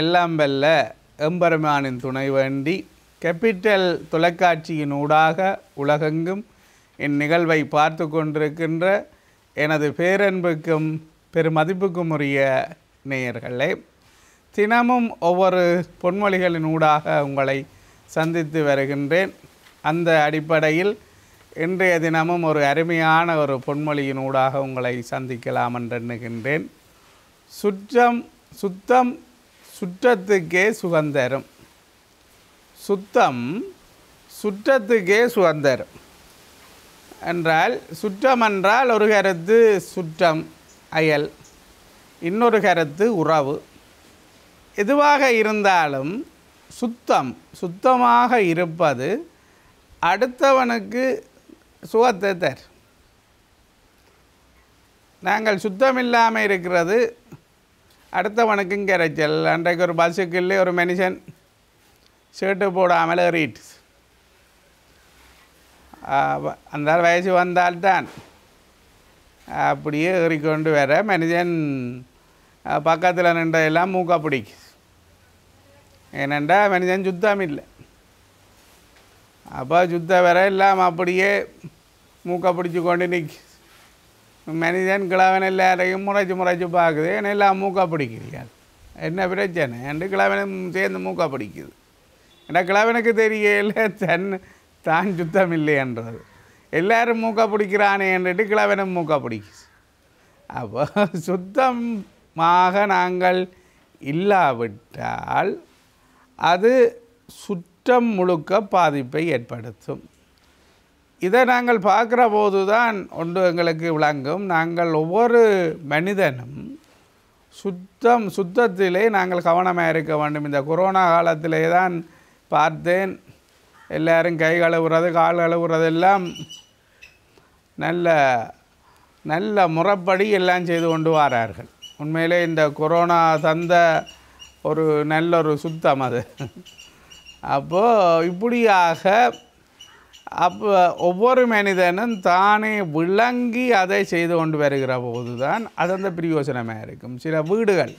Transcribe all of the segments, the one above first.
எல்லாம் வெல்ல எம்பெருமானின் துணை வேண்டி கெப்பிட்டல் தொலைக்காட்சியின் ஊடாக உலகெங்கும் இந்நிகழ்வை பார்த்து கொண்டிருக்கின்ற எனது பேரன்புக்கும் பெருமதிப்புக்கும் உரிய நேயர்களே தினமும் ஒவ்வொரு பொன்மொழிகளின் ஊடாக உங்களை சந்தித்து வருகின்றேன் அந்த அடிப்படையில் இன்றைய தினமும் ஒரு அருமையான ஒரு பொன்மொழியின் ஊடாக உங்களை சந்திக்கலாம் எண்ணுகின்றேன் சுற்றம் சுத்தம் சுற்றத்துக்கே சுகந்தரும் சுத்தம் சுற்றத்துக்கே சுகந்தரும் என்றால் சுற்றம் என்றால் ஒரு கருத்து சுற்றம் அயல் இன்னொரு கருத்து உறவு எதுவாக இருந்தாலும் சுத்தம் சுத்தமாக இருப்பது அடுத்தவனுக்கு சுகத்தை தர் நாங்கள் சுத்தமில்லாமல் இருக்கிறது அடுத்தவனுக்கும் கரைச்சல் அன்றைக்கு ஒரு இல்லை ஒரு மனுஷன் ஷர்ட்டு போடாமல் ஏறிட்டு அந்த வயசு வந்தால்தான் அப்படியே ஏறிக்கொண்டு வர மனுஷன் பக்கத்தில் எல்லாம் மூக்கா பிடிக்கு ஏனென்றால் மனுஷன் சுத்தம் இல்லை அப்போ சுத்த வர எல்லாம் அப்படியே மூக்கை பிடிச்சி கொண்டு நிற்கு மனிதன் கிழவன் எல்லாரையும் முறைச்சி முறைச்சி பார்க்குது ஏன்னா எல்லாம் மூக்கா பிடிக்கிறீங்க என்ன பிரச்சனை என்று கிழவனும் சேர்ந்து மூக்கா பிடிக்குது ஏன்னா கிழவனுக்கு தெரியல தன் தான் சுத்தம் இல்லைன்றது எல்லாரும் மூக்கா என்றுட்டு கிழவனும் மூக்கா பிடிக்குது அப்போ சுத்தமாக நாங்கள் இல்லாவிட்டால் அது சுற்றம் முழுக்க பாதிப்பை ஏற்படுத்தும் இதை நாங்கள் பார்க்குற போது தான் ஒன்று எங்களுக்கு விளங்கும் நாங்கள் ஒவ்வொரு மனிதனும் சுத்தம் சுத்தத்திலே நாங்கள் கவனமாக இருக்க வேண்டும் இந்த கொரோனா காலத்திலே தான் பார்த்தேன் எல்லோரும் கை கழுவுறது கால் கழுவுறதெல்லாம் நல்ல நல்ல முறைப்படி எல்லாம் செய்து கொண்டு வரார்கள் உண்மையிலே இந்த கொரோனா தந்த ஒரு நல்ல ஒரு சுத்தம் அது அப்போது இப்படியாக அப்போ ஒவ்வொரு மனிதனும் தானே விளங்கி அதை செய்து கொண்டு வருகிற போது தான் அது அந்த பிரயோசனமாக இருக்கும் சில வீடுகள்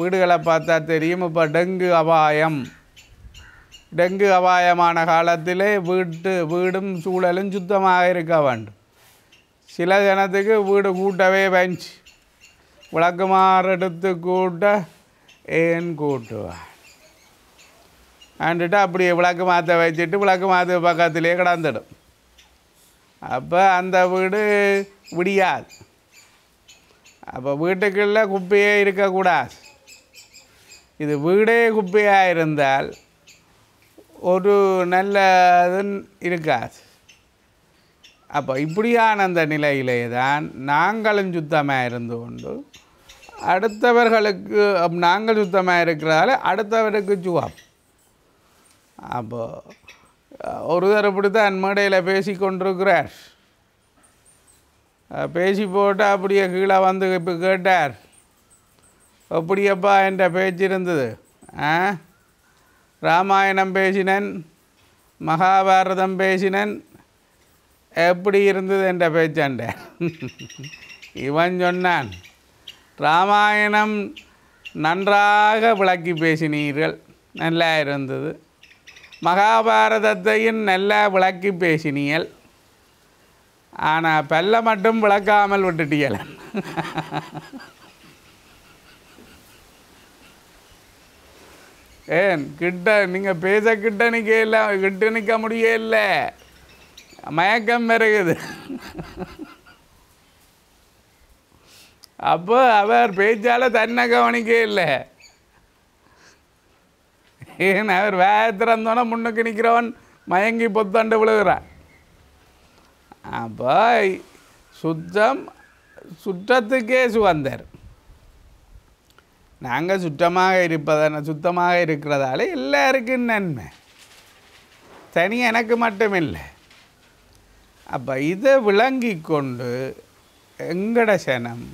வீடுகளை பார்த்தா தெரியும் இப்போ டெங்கு அபாயம் டெங்கு அபாயமான காலத்திலே வீட்டு வீடும் சூழலும் சுத்தமாக இருக்க வேண்டும் சில ஜனத்துக்கு வீடு கூட்டவே பெஞ்ச் விளக்குமாறு எடுத்து கூட்ட ஏன் கூட்டுவான் ஆண்டுட்டு அப்படியே விளக்கு மாற்ற வச்சுட்டு விளக்கு மாற்ற பக்கத்துலேயே கிடந்துடும் அப்போ அந்த வீடு விடியாது அப்போ வீட்டுக்குள்ளே குப்பையே இருக்கக்கூடாது இது வீடே குப்பையாக இருந்தால் ஒரு நல்ல இது இருக்காது அப்போ இப்படியான அந்த நிலையிலே தான் நாங்களும் சுத்தமாக இருந்து கொண்டு அடுத்தவர்களுக்கு நாங்கள் சுத்தமாக இருக்கிறதால அடுத்தவருக்கு சுகம் அப்போ ஒரு இப்படி தான் மேடையில் பேசி கொண்டிருக்கிறார் பேசி போட்டு அப்படியே கீழே வந்து இப்போ கேட்டார் எப்படியப்பா என்ற பேச்சு இருந்தது ஆ ராமாயணம் பேசினேன் மகாபாரதம் பேசினேன் எப்படி இருந்தது என்ற பேச்சாண்ட இவன் சொன்னான் ராமாயணம் நன்றாக விளக்கி பேசினீர்கள் நல்லா இருந்தது மகாபாரதத்தையும் நல்லா விளக்கி பேசினியல் ஆனால் பெல்ல மட்டும் விளக்காமல் விட்டுட்டியல் ஏன் கிட்ட நீங்கள் பேச கிட்ட நிற்க இல்லை கிட்ட நிற்க முடியல மயக்கம் பெருகுது அப்போ அவர் பேச்சால் தன்னை கவனிக்க இல்லை ஏன் அவர் வேக திறந்தோன்னே முன்னுக்கு நிற்கிறவன் மயங்கி பொத்தாண்டு விழுகிறான் அப்போ சுத்தம் சுற்றத்துக்கே சுகந்தர் நாங்கள் சுத்தமாக இருப்பதான சுத்தமாக இருக்கிறதால எல்லாருக்கும் நன்மை தனி எனக்கு மட்டுமில்லை அப்போ இதை விளங்கி கொண்டு எங்கட சனம்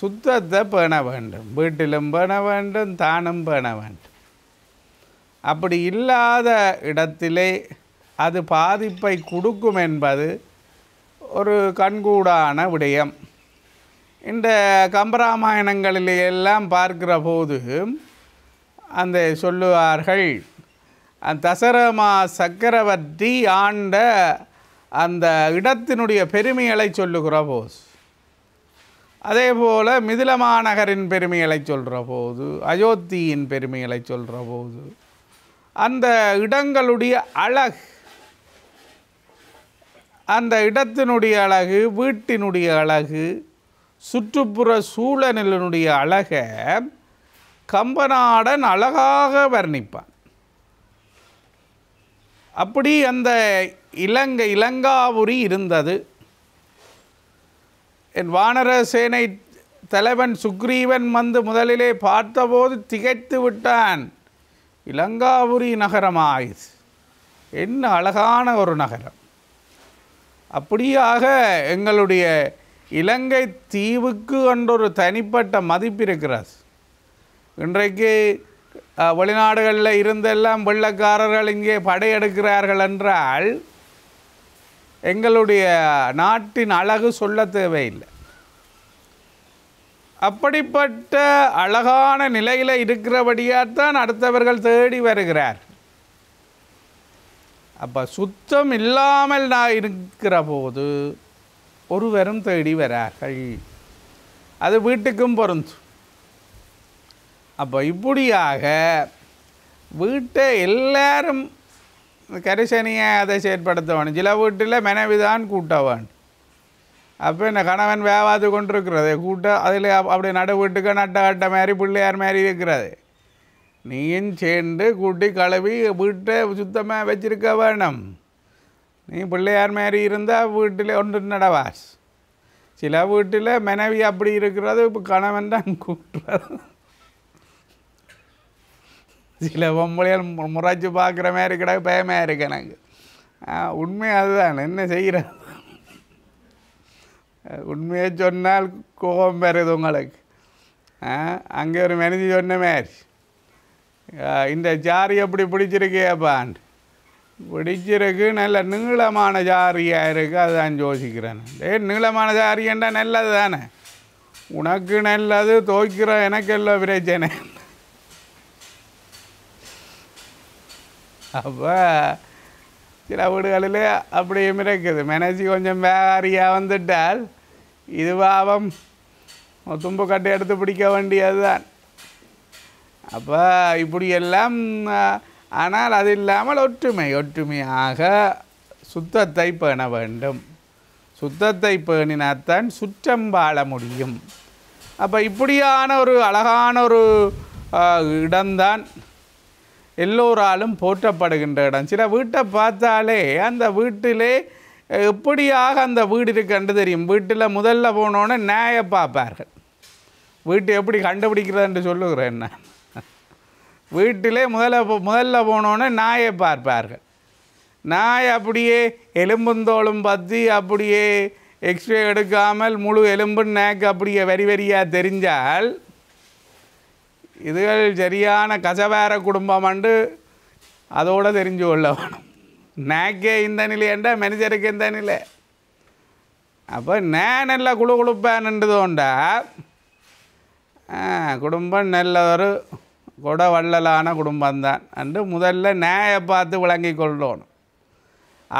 சுத்தத்தை பேண வேண்டும் வீட்டிலும் பேண வேண்டும் தானும் பேண வேண்டும் அப்படி இல்லாத இடத்திலே அது பாதிப்பை கொடுக்கும் என்பது ஒரு கண்கூடான விடயம் இந்த கம்பராமாயணங்களில் எல்லாம் பார்க்கிற போது அந்த சொல்லுவார்கள் தசரமா சக்கரவர்த்தி ஆண்ட அந்த இடத்தினுடைய பெருமைகளை சொல்லுகிற போது அதே போல் மிதில மாநகரின் பெருமைகளை சொல்கிற போது அயோத்தியின் பெருமைகளை சொல்கிற போது அந்த இடங்களுடைய அழகு அந்த இடத்தினுடைய அழகு வீட்டினுடைய அழகு சுற்றுப்புற சூழலினுடைய அழகை கம்பநாடன் அழகாக வர்ணிப்பான் அப்படி அந்த இலங்கை இலங்காபுரி இருந்தது என் வானர சேனை தலைவன் சுக்ரீவன் வந்து முதலிலே பார்த்தபோது திகைத்து விட்டான் இலங்காபுரி நகரமாக ஆயிடுச்சு என்ன அழகான ஒரு நகரம் அப்படியாக எங்களுடைய இலங்கை தீவுக்கு என்றொரு தனிப்பட்ட மதிப்பு இருக்கிறார் இன்றைக்கு வெளிநாடுகளில் இருந்தெல்லாம் வெள்ளக்காரர்கள் இங்கே படையெடுக்கிறார்கள் என்றால் எங்களுடைய நாட்டின் அழகு சொல்ல தேவையில்லை அப்படிப்பட்ட அழகான நிலையில் இருக்கிறபடியாகத்தான் அடுத்தவர்கள் தேடி வருகிறார் அப்போ சுத்தம் இல்லாமல் நான் இருக்கிற போது ஒருவரும் தேடி வரார்கள் அது வீட்டுக்கும் பொருந்து அப்போ இப்படியாக வீட்டை எல்லாரும் கரிசனியை அதை செயற்படுத்த வேணும் சில வீட்டில் மனைவிதான் கூட்ட வேணும் அப்போ என்ன கணவன் வேவாது இருக்கிறது கூட்டம் அதில் அப்படி நடுவீட்டுக்கு நட்ட கட்ட மாதிரி பிள்ளையார் மாதிரி இருக்கிறது நீயும் சேர்ந்து கூட்டி கழுவி வீட்டை சுத்தமாக வச்சிருக்க வேணும் நீ பிள்ளையார் மாதிரி இருந்தால் வீட்டில் ஒன்று நடவாஸ் சில வீட்டில் மனைவி அப்படி இருக்கிறது இப்போ கணவன் தான் கூட்டுறது சில பொம்பளையால் முறைச்சி பார்க்குற மாதிரி கிடையாது பயமாக இருக்கு எனக்கு உண்மை அதுதான் என்ன செய்கிறேன் உண்மையை சொன்னால் கோபம் வருது உங்களுக்கு அங்கே ஒரு மனைவி சொன்ன மாதிரி இந்த ஜாரி எப்படி பிடிச்சிருக்கேப்பான் பிடிச்சிருக்கு நல்ல நீளமான ஜாரியாக இருக்குது அதுதான் யோசிக்கிறேன் ஏ நீளமான ஜாரியண்டா நல்லது தானே உனக்கு நல்லது துவைக்கிற எனக்கு எல்லோ பிரச்சனை அப்போ சில வீடுகளில் அப்படியும் இருக்குது மேனேஜி கொஞ்சம் வேகாரியாக வந்துட்டால் இது பாவம் தும்பு கட்டை எடுத்து பிடிக்க வேண்டியது தான் அப்போ இப்படியெல்லாம் ஆனால் அது இல்லாமல் ஒற்றுமை ஒற்றுமையாக சுத்தத்தை பேண வேண்டும் சுத்தத்தை பேணினாத்தான் சுற்றம் வாழ முடியும் அப்போ இப்படியான ஒரு அழகான ஒரு இடம்தான் எல்லோராலும் போற்றப்படுகின்ற இடம் சில வீட்டை பார்த்தாலே அந்த வீட்டிலே எப்படியாக அந்த வீடு கண்டு தெரியும் வீட்டில் முதல்ல போனோன்னே நியாய பார்ப்பார்கள் வீட்டை எப்படி என்று சொல்லுகிறேன் நான் வீட்டிலே முதல்ல முதல்ல போனோன்னே நாயை பார்ப்பார்கள் நாய் அப்படியே எலும்புந்தோளும் பற்றி அப்படியே எக்ஸ்ரே எடுக்காமல் முழு எலும்புன்னு நேக்கு அப்படியே வரி வரியாக தெரிஞ்சால் இதுகள் சரியான கசவேர குடும்பம் அண்டு அதோடு தெரிஞ்சு கொள்ள வேணும் நேக்கே இந்த நிலையண்டா மனிதருக்கு இந்த நிலை அப்போ நே நல்லா குழு குழுப்பேன்ன்றதுண்டா குடும்பம் நல்ல ஒரு கொட வள்ளலான குடும்பம்தான் அன்று முதல்ல நேயை பார்த்து விளங்கி கொள்ளணும்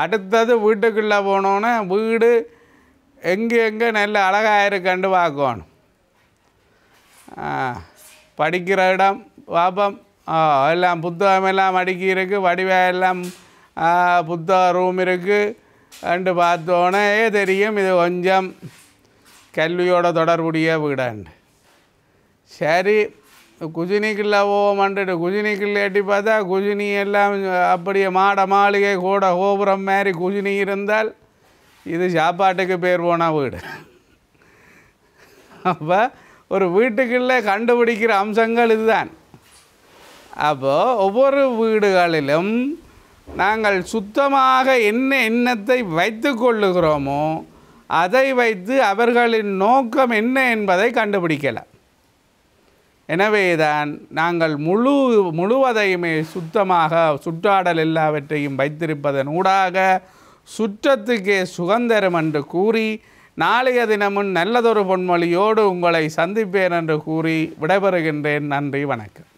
அடுத்தது வீட்டுக்குள்ளே போனோன்னு வீடு எங்கே எங்கே நல்ல அழகாக இருக்கண்டு பார்க்கணும் படிக்கிற இடம் பாப்பம் எல்லாம் புத்தகமெல்லாம் அடுக்கி இருக்குது எல்லாம் புத்தக ரூம் இருக்குது அண்டு பார்த்தோன்னே தெரியும் இது கொஞ்சம் கல்வியோட தொடர்புடைய வீடாண்டு சரி குஜினிக்குள்ள போவோம்ன்ட்டு குஜினிக்குள்ள எட்டி பார்த்தா குஜினி எல்லாம் அப்படியே மாட மாளிகை கூட கோபுரம் மாதிரி குஜினி இருந்தால் இது சாப்பாட்டுக்கு பேர் போனால் வீடு அப்போ ஒரு வீட்டுக்குள்ளே கண்டுபிடிக்கிற அம்சங்கள் இதுதான் அப்போது ஒவ்வொரு வீடுகளிலும் நாங்கள் சுத்தமாக என்ன எண்ணத்தை வைத்து கொள்ளுகிறோமோ அதை வைத்து அவர்களின் நோக்கம் என்ன என்பதை கண்டுபிடிக்கலாம் எனவேதான் நாங்கள் முழு முழுவதையுமே சுத்தமாக சுற்றாடல் எல்லாவற்றையும் வைத்திருப்பதன் ஊடாக சுற்றத்துக்கே சுகந்தரம் என்று கூறி நாளைய தினமும் நல்லதொரு பொன்மொழியோடு உங்களை சந்திப்பேன் என்று கூறி விடைபெறுகின்றேன் நன்றி வணக்கம்